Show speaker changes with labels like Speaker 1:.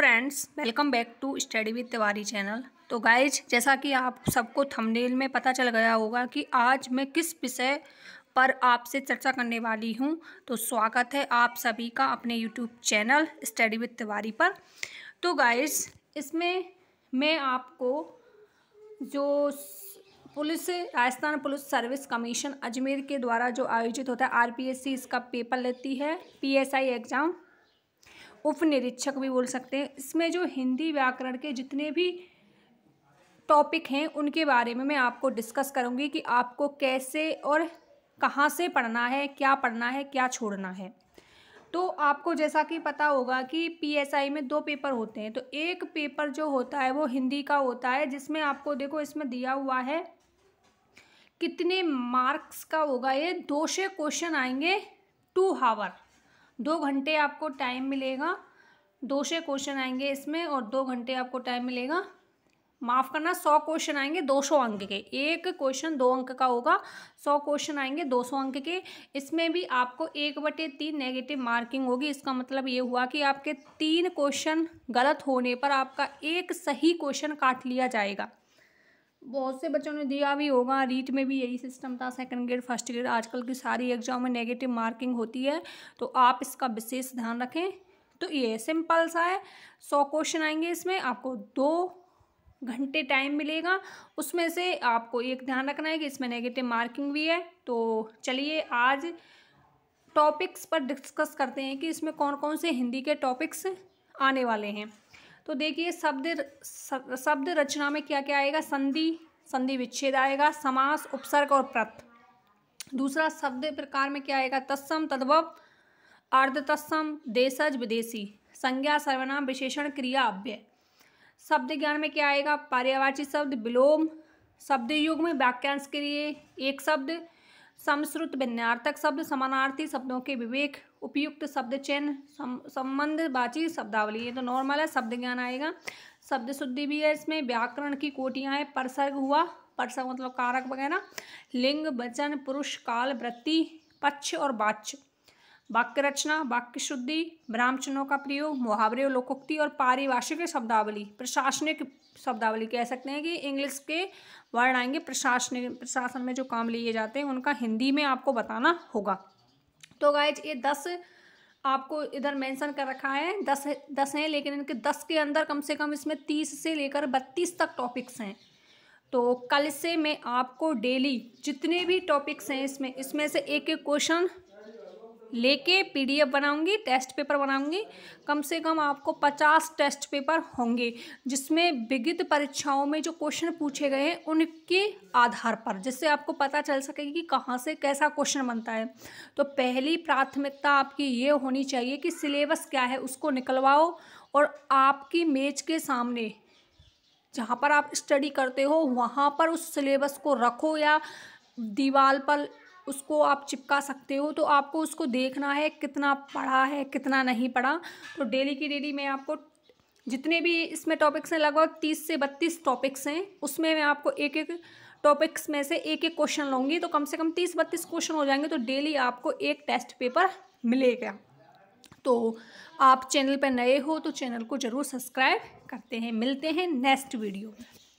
Speaker 1: friends welcome back to study with Tiwari channel तो guys जैसा कि आप सबको थंबनेल में पता चल गया होगा कि आज मैं किस विषय पर आपसे चर्चा करने वाली हूँ तो स्वागत है आप सभी का अपने YouTube channel study with Tiwari पर तो गाइज इसमें मैं आपको जो police Rajasthan police service commission Ajmer के द्वारा जो आयोजित होता है आर इसका पेपर लेती है पी एग्ज़ाम उप निरीक्षक भी बोल सकते हैं इसमें जो हिंदी व्याकरण के जितने भी टॉपिक हैं उनके बारे में मैं आपको डिस्कस करूँगी कि आपको कैसे और कहाँ से पढ़ना है क्या पढ़ना है क्या छोड़ना है तो आपको जैसा कि पता होगा कि पीएसआई में दो पेपर होते हैं तो एक पेपर जो होता है वो हिंदी का होता है जिसमें आपको देखो इसमें दिया हुआ है कितने मार्क्स का होगा ये दो से क्वेश्चन आएंगे टू हावर दो घंटे आपको टाइम मिलेगा दो से क्वेश्चन आएंगे इसमें और दो घंटे आपको टाइम मिलेगा माफ़ करना सौ क्वेश्चन आएंगे दो सौ अंक के एक क्वेश्चन दो अंक का होगा सौ क्वेश्चन आएंगे दो सौ अंक के इसमें भी आपको एक बटे तीन नेगेटिव मार्किंग होगी इसका मतलब ये हुआ कि आपके तीन क्वेश्चन गलत होने पर आपका एक सही क्वेश्चन काट लिया जाएगा बहुत से बच्चों ने दिया भी होगा रीट में भी यही सिस्टम था सेकंड ग्रेड फर्स्ट ग्रेड आजकल की सारी एग्जाम में नेगेटिव मार्किंग होती है तो आप इसका विशेष ध्यान रखें तो ये सिंपल सा है सौ क्वेश्चन आएंगे इसमें आपको दो घंटे टाइम मिलेगा उसमें से आपको एक ध्यान रखना है कि इसमें नेगेटिव मार्किंग भी है तो चलिए आज टॉपिक्स पर डिस्कस करते हैं कि इसमें कौन कौन से हिंदी के टॉपिक्स आने वाले हैं तो देखिए शब्द शब्द रचना में क्या क्या आएगा संधि संधि विच्छेद आएगा समास उपसर्ग और प्रत दूसरा शब्द प्रकार में क्या आएगा तत्सम तद्भव अर्ध तत्सम देशज विदेशी संज्ञा सर्वनाम विशेषण क्रिया अव्यय शब्द ज्ञान में क्या आएगा पर्यावाची शब्द विलोम शब्द युग में वाक्यांश के लिए एक शब्द समश्रुत विन्यार्थक शब्द समानार्थी शब्दों के विवेक उपयुक्त शब्द चयन संबंध बाची शब्दावली ये तो नॉर्मल है शब्द ज्ञान आएगा शब्द शुद्धि भी है इसमें व्याकरण की कोटियाँ हैं परसर्ग हुआ परसर्ग मतलब कारक वगैरह लिंग वचन पुरुष काल वृत्ति पक्ष और बाच्य वाक्य रचना वाक्य शुद्धि ब्राह्मचनों का प्रयोग मुहावरे लोकोक्ति और पारिभाषिक शब्दावली प्रशासनिक शब्दावली कह सकते हैं कि इंग्लिश के वर्ड आएंगे प्रशासनिक प्रशासन में जो काम लिए जाते हैं उनका हिंदी में आपको बताना होगा तो गाइज ये दस आपको इधर मेंशन कर रखा है दस दस हैं लेकिन इनके दस के अंदर कम से कम इसमें तीस से लेकर बत्तीस तक टॉपिक्स हैं तो कल से मैं आपको डेली जितने भी टॉपिक्स हैं इसमें इसमें से एक एक क्वेश्चन लेके पीडीएफ बनाऊंगी टेस्ट पेपर बनाऊंगी कम से कम आपको पचास टेस्ट पेपर होंगे जिसमें विगत परीक्षाओं में जो क्वेश्चन पूछे गए हैं उनके आधार पर जिससे आपको पता चल सके कि कहाँ से कैसा क्वेश्चन बनता है तो पहली प्राथमिकता आपकी ये होनी चाहिए कि सिलेबस क्या है उसको निकलवाओ और आपकी मेज के सामने जहाँ पर आप स्टडी करते हो वहाँ पर उस सिलेबस को रखो या दीवार पर उसको आप चिपका सकते हो तो आपको उसको देखना है कितना पढ़ा है कितना नहीं पढ़ा तो डेली की डेली मैं आपको जितने भी इसमें टॉपिक्स हैं लगभग तीस से बत्तीस टॉपिक्स हैं उसमें मैं आपको एक एक टॉपिक्स में से एक एक क्वेश्चन लूँगी तो कम से कम तीस बत्तीस क्वेश्चन हो जाएंगे तो डेली आपको एक टेस्ट पेपर मिलेगा तो आप चैनल पर नए हो तो चैनल को ज़रूर सब्सक्राइब करते हैं मिलते हैं नेक्स्ट वीडियो में